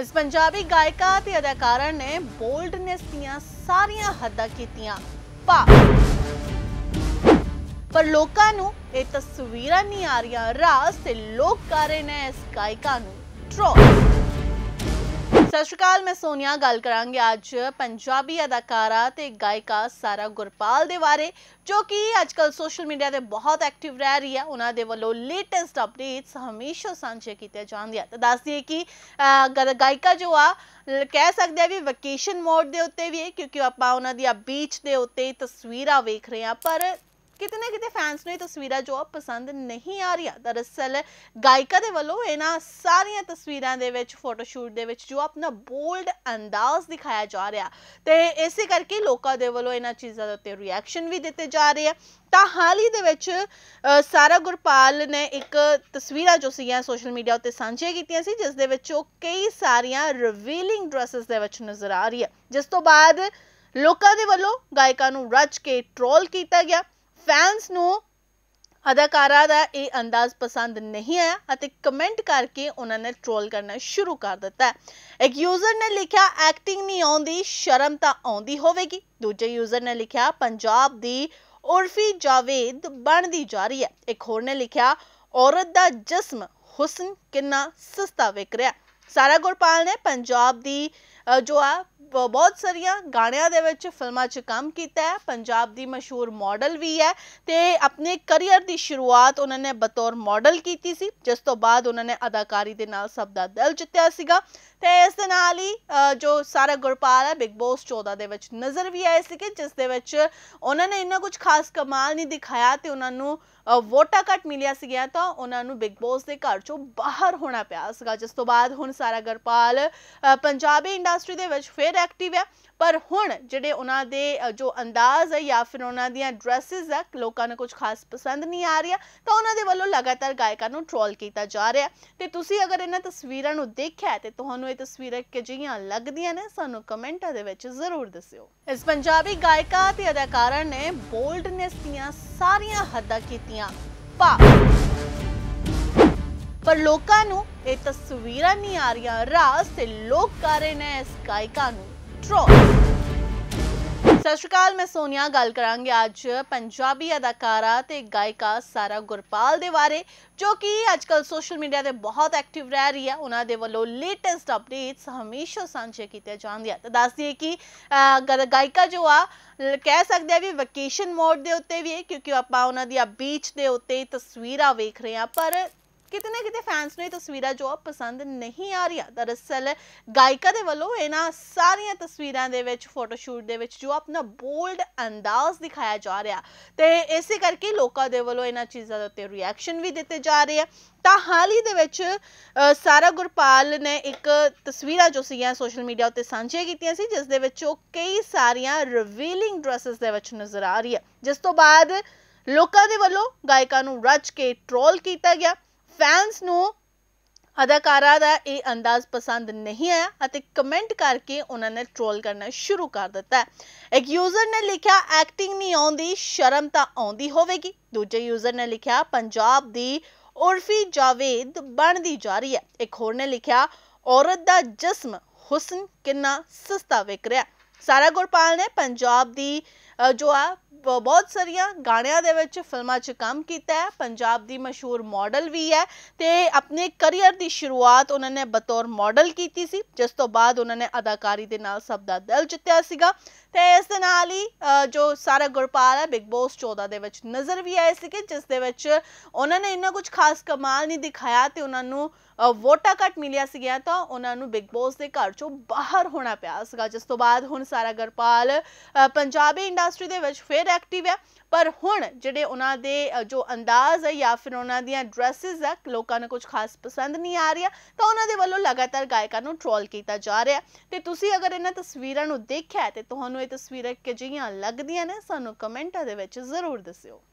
ਇਸ ਪੰਜਾਬੀ ਗਾਇਕਾ ਤੇ ਅਦਾਕਾਰਾ ਨੇ ਬੋਲਡਨੈਸ ਦੀਆਂ ਸਾਰੀਆਂ ਹੱਦਾਂ ਕੀਤੀਆਂ ਪਾ ਪਰ ਲੋਕਾਂ ਨੂੰ ਇਹ ਤਸਵੀਰਾਂ ਨਹੀਂ ਆ ਰਹੀਆਂ ਰਾਸ ਤੇ ਲੋਕ ਕਰ ਰਹੇ ਨੇ ਇਸ ਗਾਇਕਾ ਨੂੰ ਟ੍ਰੋਲ ਸਤਿ ਸ਼੍ਰੀ ਅਕਾਲ ਮੈਂ ਸੋਨੀਆ ਗੱਲ ਕਰਾਂਗੇ ਅੱਜ ਪੰਜਾਬੀ ਅਦਾਕਾਰਾ ਤੇ ਗਾਇਕਾ ਸਾਰਾ ਗੁਰਪਾਲ ਦੇ ਬਾਰੇ ਜੋ ਕਿ ਅੱਜਕੱਲ ਸੋਸ਼ਲ ਮੀਡੀਆ ਤੇ ਬਹੁਤ ਐਕਟਿਵ ਰਹਿ ਰਹੀ ਹੈ ਉਹਨਾਂ ਦੇ ਵੱਲੋਂ ਲੇਟੈਸਟ ਅਪਡੇਟਸ ਹਮੇਸ਼ਾ ਸਾਂਝੇ ਕੀਤੇ ਜਾਂਦੇ ਆ ਤਾਂ ਦੱਸ ਦਈਏ ਕਿ ਗਾਇਕਾ ਜੋ ਆ ਕਹਿ ਸਕਦੇ ਆ ਵੀ ਵਕੇਸ਼ਨ ਮੋਡ ਦੇ ਉੱਤੇ ਵੀ ਹੈ ਕਿਉਂਕਿ ਆਪਾਂ ਉਹਨਾਂ ਦੀ ਬੀਚ ਦੇ ਉੱਤੇ ਤਸਵੀਰਾਂ ਵੇਖ ਰਹੇ ਆ ਪਰ ਕਿਤੇ ਨਾ ਕਿਤੇ ਫੈਨਸ ਨੂੰ ਇਹ ਤਸਵੀਰਾਂ ਜੋ ਪਸੰਦ ਨਹੀਂ ਆ ਰਹੀਆਂ ਦਰਅਸਲ ਗਾਇਕਾ ਦੇ ਵੱਲੋਂ ਇਹਨਾਂ ਸਾਰੀਆਂ ਤਸਵੀਰਾਂ ਦੇ ਵਿੱਚ ਫੋਟੋਸ਼ੂਟ ਦੇ ਵਿੱਚ ਜੋ ਆਪਣਾ ਬੋਲਡ ਅੰਦਾਜ਼ ਦਿਖਾਇਆ ਜਾ ਰਿਹਾ ਤੇ ਇਸੇ ਕਰਕੇ ਲੋਕਾਂ ਦੇ ਵੱਲੋਂ ਇਹਨਾਂ ਚੀਜ਼ਾਂ ਦੇ ਉੱਤੇ ਰਿਐਕਸ਼ਨ ਵੀ ਦਿੱਤੇ ਜਾ ਰਹੇ ਆ ਤਾਂ ਹਾਲ ਹੀ ਦੇ ਵਿੱਚ ਸਾਰਾ ਗੁਰਪਾਲ ਨੇ ਇੱਕ ਤਸਵੀਰਾਂ ਜੋ ਸੀਗੀਆਂ ਸੋਸ਼ਲ ਮੀਡੀਆ ਉੱਤੇ ਸਾਂਝੀਆਂ ਕੀਤੀਆਂ ਸੀ ਜਿਸ ਦੇ ਵਿੱਚ ਉਹ ਕਈ ਸਾਰੀਆਂ ਰਿਵੀਲਿੰਗ ਡਰੈਸਸ ਦੇ ਵਿੱਚ ਨਜ਼ਰ ਆ ਰਹੀ ਹੈ ਜਿਸ ਤੋਂ ਬਾਅਦ ਲੋਕਾਂ ਦੇ ਵੱਲੋਂ ਗਾਇਕਾ ਨੂੰ ਰੱਜ ਕੇ ਟ੍ਰੋਲ ਕੀਤਾ ਗਿਆ ਫੈਨਸ ਨੂੰ ਅਦਾਕਾਰਾ ਦਾ ਇਹ ਅੰਦਾਜ਼ ਪਸੰਦ ਨਹੀਂ ਆਇਆ ਅਤੇ ਕਮੈਂਟ ਕਰਕੇ ਉਹਨਾਂ ਨੇ ਟ੍ਰੋਲ ਕਰਨਾ ਸ਼ੁਰੂ ਕਰ ਦਿੱਤਾ ਇੱਕ ਯੂਜ਼ਰ ਨੇ ਲਿਖਿਆ ਐਕਟਿੰਗ ਨਹੀਂ ਆਉਂਦੀ ਸ਼ਰਮ ਤਾਂ ਆਉਂਦੀ ਹੋਵੇਗੀ ਦੂਜੇ ਯੂਜ਼ਰ ਨੇ ਲਿਖਿਆ ਪੰਜਾਬ ਦੀ ਉਰਫੀ ਜਾਵੇਦ ਬਣਦੀ ਜਾ ਰਹੀ ਹੈ ਇੱਕ ਹੋਰ ਨੇ ਲਿਖਿਆ ਔਰਤ ਦਾ ਜਿਸਮ ਹੁਸਨ ਕਿੰਨਾ ਸਸਤਾ ਵਿਕ ਰਿਹਾ ਸਾਰਾ ਗੁਰਪਾਲ ਨੇ ਪੰਜਾਬ ਦੀ ਜੋ ਆ ਬਹੁਤ ਸਾਰੀਆਂ ਗਾਣਿਆਂ ਦੇ ਵਿੱਚ ਫਿਲਮਾਂ 'ਚ ਕੰਮ ਕੀਤਾ ਹੈ ਪੰਜਾਬ ਦੀ ਮਸ਼ਹੂਰ ਮਾਡਲ ਵੀ ਹੈ ਤੇ ਆਪਣੇ ਕੈਰੀਅਰ ਦੀ ਸ਼ੁਰੂਆਤ ਉਹਨਾਂ ਨੇ ਬਤੌਰ ਮਾਡਲ ਕੀਤੀ ਸੀ ਜਿਸ ਤੋਂ ਬਾਅਦ ਉਹਨਾਂ ਨੇ ਅਦਾਕਾਰੀ ਦੇ ਨਾਲ ਸਭ ਦਾ ਦਿਲ ਜਿੱਤਿਆ ਸੀਗਾ ਤੇ ਇਸ ਦੇ ਨਾਲ ਹੀ ਜੋ ਸਾਰਾ ਗੁਰਪਾਲ ਹੈ ਬਿਗ ਬੌਸ 14 ਦੇ ਵਿੱਚ ਨਜ਼ਰ ਵੀ ਆਏ ਸੀ ਕਿ ਜਿਸ ਦੇ ਵਿੱਚ ਉਹਨਾਂ ਨੇ ਇੰਨਾ ਕੁਝ ਖਾਸ ਕਮਾਲ ਨਹੀਂ ਦਿਖਾਇਆ ਤੇ ਉਹਨਾਂ ਨੂੰ ਵੋਟਾ ਕੱਟ ਮਿਲਿਆ ਸੀ ਗਿਆ ਤਾਂ ਉਹਨਾਂ ਨੂੰ ਬਿਗ ਬੌਸ ਦੇ ਘਰ ਚੋਂ ਬਾਹਰ ਹੋਣਾ ਪਿਆ ਸੀਗਾ ਜਿਸ ਤੋਂ ਬਾਅਦ ਹੁਣ ਸਾਰਾ ਗੁਰਪਾਲ ਪੰਜਾਬੀ ਇੰਡਾ ਇੰਡਸਟਰੀ ਦੇ ਵਿੱਚ ਫੇਰ ਐਕਟਿਵ ਹੈ ਪਰ ਹੁਣ ਜਿਹੜੇ ਉਹਨਾਂ ਦੇ ਜੋ ਅੰਦਾਜ਼ ਹੈ ਜਾਂ ਫਿਰ ਉਹਨਾਂ ਦੀਆਂ ਡਰੈਸਸ ਆ ਲੋਕਾਂ ਨੂੰ ਕੁਝ ਖਾਸ ਪਸੰਦ ਨਹੀਂ ਆ ਰਿਹਾ ਤਾਂ ਉਹਨਾਂ ਦੇ ਵੱਲੋਂ ਲਗਾਤਾਰ ਗਾਇਕਾਂ ਨੂੰ ਟ੍ਰੋਲ ਕੀਤਾ ਜਾ ਰਿਹਾ ਤੇ ਤੁਸੀਂ ਅਗਰ ਇਹਨਾਂ ਤਸਵੀਰਾਂ ਨੂੰ ਦੇਖਿਆ ਤੇ ਤੁਹਾਨੂੰ ਇਹ ਤਸਵੀਰਾਂ ਜਿਹੀਆਂ ਲੱਗਦੀਆਂ ਨੇ ਸਾਨੂੰ ਕਮੈਂਟਾਂ ਦੇ ਵਿੱਚ ਜ਼ਰੂਰ ਦੱਸਿਓ ਇਸ ਪੰਜਾਬੀ ਗਾਇਕਾ ਤੇ ਅਦਾਕਾਰਾ ਨੇ ਬੋਲਡਨੈਸ ਦੀਆਂ ਸਾਰੀਆਂ ਹੱਦਾਂ ਕੀਤੀਆਂ ਪਾ ਪਰ ਲੋਕਾਂ ਨੂੰ ਇਹ ਤਸਵੀਰਾਂ ਨਹੀਂ ਆ ਰਹੀਆਂ ਰਾਸ ਤੇ ਲੋਕ ਕਰ ਰਹੇ ਨੇ ਇਸ ਗਾਇਕਾ ਨੂੰ ਟ੍ਰੋਲ ਸਤਿ ਸ਼੍ਰੀ ਅਕਾਲ ਮੈਂ ਸੋਨੀਆ ਗੱਲ ਕਰਾਂਗੇ ਅੱਜ ਪੰਜਾਬੀ ਅਦਾਕਾਰਾ ਤੇ ਗਾਇਕਾ ਸਾਰਾ ਗੁਰਪਾਲ ਦੇ ਬਾਰੇ ਜੋ ਕਿ ਅੱਜਕੱਲ ਸੋਸ਼ਲ ਮੀਡੀਆ ਤੇ ਬਹੁਤ ਐਕਟਿਵ ਰਹਿ ਰਹੀ ਹੈ ਉਹਨਾਂ ਦੇ ਵੱਲੋਂ ਲੇਟੈਸਟ ਅਪਡੇਟਸ ਹਮੇਸ਼ਾ ਸਾਂਝੇ ਕੀਤੇ ਜਾਂਦੇ ਆ ਤਾਂ ਦੱਸਦੀ ਹੈ ਕਿ ਗਾਇਕਾ ਜੋ ਆ ਕਹਿ ਸਕਦੇ ਆ ਵੀ ਵਕੇਸ਼ਨ ਮੋਡ ਦੇ ਉੱਤੇ ਵੀ ਹੈ ਕਿਉਂਕਿ ਆਪਾਂ ਉਹਨਾਂ ਦੀ ਆ ਬੀਚ ਦੇ ਉੱਤੇ ਤਸਵੀਰਾਂ ਵੇਖ ਰਹੇ ਆ ਪਰ ਕਿਤੇ ਨਾ ਕਿਤੇ ਫੈਨਸ ਨੂੰ ਇਹ ਤਸਵੀਰਾਂ ਜੋ ਪਸੰਦ ਨਹੀਂ ਆ ਰਹੀਆਂ ਦਰਅਸਲ ਗਾਇਕਾ ਦੇ ਵੱਲੋਂ ਇਹਨਾਂ ਸਾਰੀਆਂ ਤਸਵੀਰਾਂ ਦੇ ਵਿੱਚ ਫੋਟੋਸ਼ੂਟ ਦੇ ਵਿੱਚ ਜੋ ਆਪਣਾ ਬੋਲਡ ਅੰਦਾਜ਼ ਦਿਖਾਇਆ ਜਾ ਰਿਹਾ ਤੇ ਇਸੇ ਕਰਕੇ ਲੋਕਾਂ ਦੇ ਵੱਲੋਂ ਇਹਨਾਂ ਚੀਜ਼ਾਂ ਦੇ ਉੱਤੇ ਰਿਐਕਸ਼ਨ ਵੀ ਦਿੱਤੇ ਜਾ ਰਹੇ ਆ ਤਾਂ ਹਾਲ ਹੀ ਦੇ ਵਿੱਚ ਸਾਰਾ ਗੁਰਪਾਲ ਨੇ ਇੱਕ ਤਸਵੀਰਾਂ ਜੋ ਸੀਗੀਆਂ ਸੋਸ਼ਲ ਮੀਡੀਆ ਉੱਤੇ ਸਾਂਝੀਆਂ ਕੀਤੀਆਂ ਸੀ ਜਿਸ ਦੇ ਵਿੱਚ ਉਹ ਕਈ ਸਾਰੀਆਂ ਰਿਵੀਲਿੰਗ ਡਰੈਸਸ ਦੇ ਵਿੱਚ ਨਜ਼ਰ ਆ ਰਹੀ ਹੈ ਜਿਸ ਤੋਂ ਬਾਅਦ ਲੋਕਾਂ ਦੇ ਵੱਲੋਂ ਗਾਇਕਾ ਨੂੰ ਰੱਜ ਕੇ ਟ੍ਰੋਲ ਕੀਤਾ ਗਿਆ ਫੈਨਸ ਨੂੰ ਅਦਾਕਾਰਾ ਦਾ ਇਹ ਅੰਦਾਜ਼ ਪਸੰਦ ਨਹੀਂ ਆਇਆ ਅਤੇ ਕਮੈਂਟ ਕਰਕੇ ਉਹਨਾਂ ਨੇ ਟ੍ਰੋਲ ਕਰਨਾ ਸ਼ੁਰੂ ਕਰ ਦਿੱਤਾ ਇੱਕ ਯੂਜ਼ਰ ਨੇ ਲਿਖਿਆ ਐਕਟਿੰਗ ਨਹੀਂ ਆਉਂਦੀ ਸ਼ਰਮ ਤਾਂ ਆਉਂਦੀ ਹੋਵੇਗੀ ਦੂਜੇ ਯੂਜ਼ਰ ਨੇ ਲਿਖਿਆ ਪੰਜਾਬ ਦੀ ਉਰਫੀ ਜਾਵੇਦ ਬਣਦੀ ਜਾ ਰਹੀ ਹੈ ਇੱਕ ਹੋਰ ਨੇ ਲਿਖਿਆ ਔਰਤ ਦਾ ਜਿਸਮ ਹੁਸਨ ਕਿੰਨਾ ਸਸਤਾ ਵਿਕ ਰਿਹਾ ਸਾਰਾ ਗੁਰਪਾਲ ਨੇ ਪੰਜਾਬ ਦੀ ਜੋ ਆ ਬਹੁਤ ਸਾਰੀਆਂ ਗਾਣਿਆਂ ਦੇ ਵਿੱਚ ਫਿਲਮਾਂ 'ਚ ਕੰਮ ਕੀਤਾ ਹੈ ਪੰਜਾਬ ਦੀ ਮਸ਼ਹੂਰ ਮਾਡਲ ਵੀ ਹੈ ਤੇ ਆਪਣੇ ਕੈਰੀਅਰ ਦੀ ਸ਼ੁਰੂਆਤ ਉਹਨਾਂ ਨੇ ਬਤੌਰ ਮਾਡਲ ਕੀਤੀ ਸੀ ਜਿਸ ਤੋਂ ਬਾਅਦ ਉਹਨਾਂ ਨੇ ਅਦਾਕਾਰੀ ਦੇ ਨਾਲ ਸਭ ਦਾ ਦਿਲ ਜਿੱਤਿਆ ਸੀਗਾ ਤੇ ਇਸ ਦੇ ਨਾਲ ਹੀ ਜੋ ਸਾਰਾ ਗੁਰਪਾਲ ਹੈ ਬਿਗ ਬੌਸ 14 ਦੇ ਵਿੱਚ ਨਜ਼ਰ ਵੀ ਆਏ ਸੀ ਕਿ ਜਿਸ ਦੇ ਵਿੱਚ ਉਹਨਾਂ ਨੇ ਇੰਨਾ ਕੁਝ ਖਾਸ ਕਮਾਲ ਨਹੀਂ ਦਿਖਾਇਆ ਤੇ ਉਹਨਾਂ ਨੂੰ ਵੋਟਾ ਕੱਟ ਮਿਲਿਆ ਸੀ ਗਿਆ ਤਾਂ ਉਹਨਾਂ ਨੂੰ ਬਿਗ ਬੌਸ ਦੇ ਘਰ ਚੋਂ ਬਾਹਰ ਹੋਣਾ ਪਿਆ ਸੀਗਾ ਜਿਸ ਤੋਂ ਬਾਅਦ ਹੁਣ ਸਾਰਾ ਗੁਰਪਾਲ ਪੰਜਾਬੀ ਇੰਡਾ ਇੰਡਸਟਰੀ ਦੇ ਵਿੱਚ ਫੇਰ ਐਕਟਿਵ ਹੈ ਪਰ ਹੁਣ ਜਿਹੜੇ ਉਹਨਾਂ ਦੇ ਜੋ ਅੰਦਾਜ਼ ਹੈ ਜਾਂ ਫਿਰ ਉਹਨਾਂ ਦੀਆਂ ਡਰੈਸਸ ਹੈ ਲੋਕਾਂ ਨੂੰ ਕੁਝ ਖਾਸ ਪਸੰਦ ਨਹੀਂ ਆ ਰਿਹਾ ਤਾਂ ਉਹਨਾਂ ਦੇ ਵੱਲੋਂ ਲਗਾਤਾਰ ਗਾਇਕਾਂ ਨੂੰ ਟ੍ਰੋਲ ਕੀਤਾ ਜਾ ਰਿਹਾ ਤੇ ਤੁਸੀਂ ਅਗਰ ਇਹਨਾਂ ਤਸਵੀਰਾਂ ਨੂੰ ਦੇਖਿਆ ਤੇ ਤੁਹਾਨੂੰ ਇਹ ਤਸਵੀਰਾਂ ਜਿਹੀਆਂ ਲੱਗਦੀਆਂ ਨੇ ਸਾਨੂੰ ਕਮੈਂਟਾਂ ਦੇ ਵਿੱਚ ਜ਼ਰੂਰ ਦੱਸਿਓ